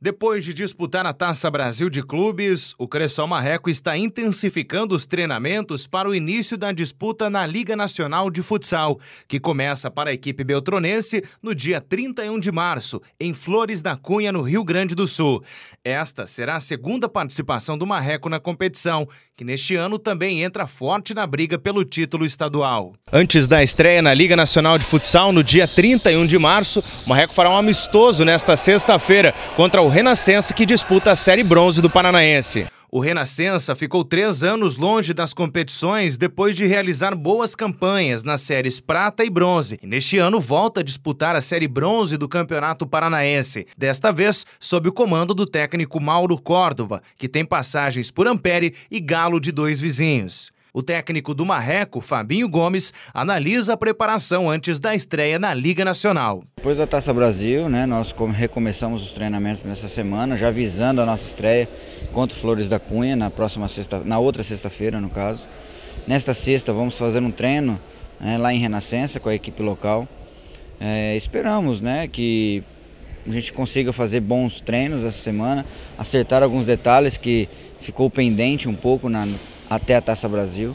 Depois de disputar a Taça Brasil de Clubes, o Cressol Marreco está intensificando os treinamentos para o início da disputa na Liga Nacional de Futsal, que começa para a equipe beltronense no dia 31 de março, em Flores da Cunha, no Rio Grande do Sul. Esta será a segunda participação do Marreco na competição, que neste ano também entra forte na briga pelo título estadual. Antes da estreia na Liga Nacional de Futsal, no dia 31 de março, o Marreco fará um amistoso nesta sexta-feira contra o o Renascença, que disputa a Série Bronze do Paranaense. O Renascença ficou três anos longe das competições depois de realizar boas campanhas nas séries prata e bronze. E neste ano volta a disputar a série bronze do Campeonato Paranaense, desta vez sob o comando do técnico Mauro Córdova, que tem passagens por Ampere e Galo de dois vizinhos. O técnico do Marreco, Fabinho Gomes, analisa a preparação antes da estreia na Liga Nacional. Depois da Taça Brasil, né, nós recomeçamos os treinamentos nessa semana, já visando a nossa estreia contra o Flores da Cunha na próxima sexta, na outra sexta-feira, no caso. Nesta sexta vamos fazer um treino né, lá em Renascença com a equipe local. É, esperamos, né, que a gente consiga fazer bons treinos essa semana, acertar alguns detalhes que ficou pendente um pouco na até a Taça Brasil,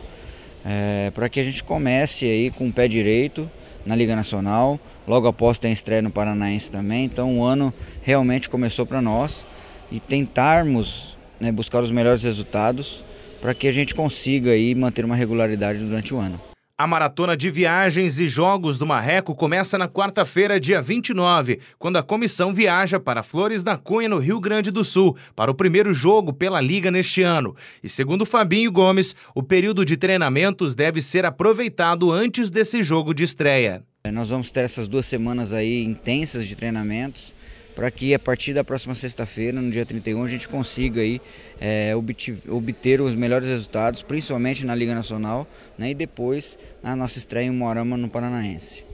é, para que a gente comece aí com o pé direito na Liga Nacional. Logo após tem estreia no Paranaense também, então o ano realmente começou para nós e tentarmos né, buscar os melhores resultados para que a gente consiga aí manter uma regularidade durante o ano. A maratona de viagens e jogos do Marreco começa na quarta-feira, dia 29, quando a comissão viaja para Flores da Cunha, no Rio Grande do Sul, para o primeiro jogo pela Liga neste ano. E segundo Fabinho Gomes, o período de treinamentos deve ser aproveitado antes desse jogo de estreia. Nós vamos ter essas duas semanas aí intensas de treinamentos para que a partir da próxima sexta-feira, no dia 31, a gente consiga aí, é, obter, obter, os melhores resultados, principalmente na Liga Nacional né, e depois na nossa estreia em Morama no Paranaense.